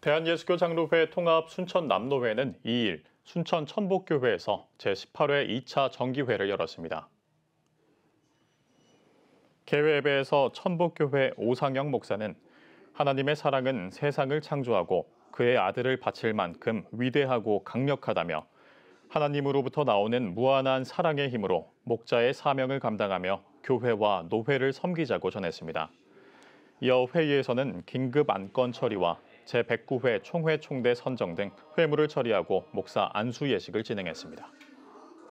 대한예수교 장로회 통합 순천 남로회는 2일 순천 천복교회에서 제18회 2차 정기회를 열었습니다. 개회예배에서 천복교회 오상영 목사는 하나님의 사랑은 세상을 창조하고 그의 아들을 바칠 만큼 위대하고 강력하다며 하나님으로부터 나오는 무한한 사랑의 힘으로 목자의 사명을 감당하며 교회와 노회를 섬기자고 전했습니다. 이어 회의에서는 긴급 안건 처리와 제109회 총회 총대 선정 등 회무를 처리하고 목사 안수 예식을 진행했습니다.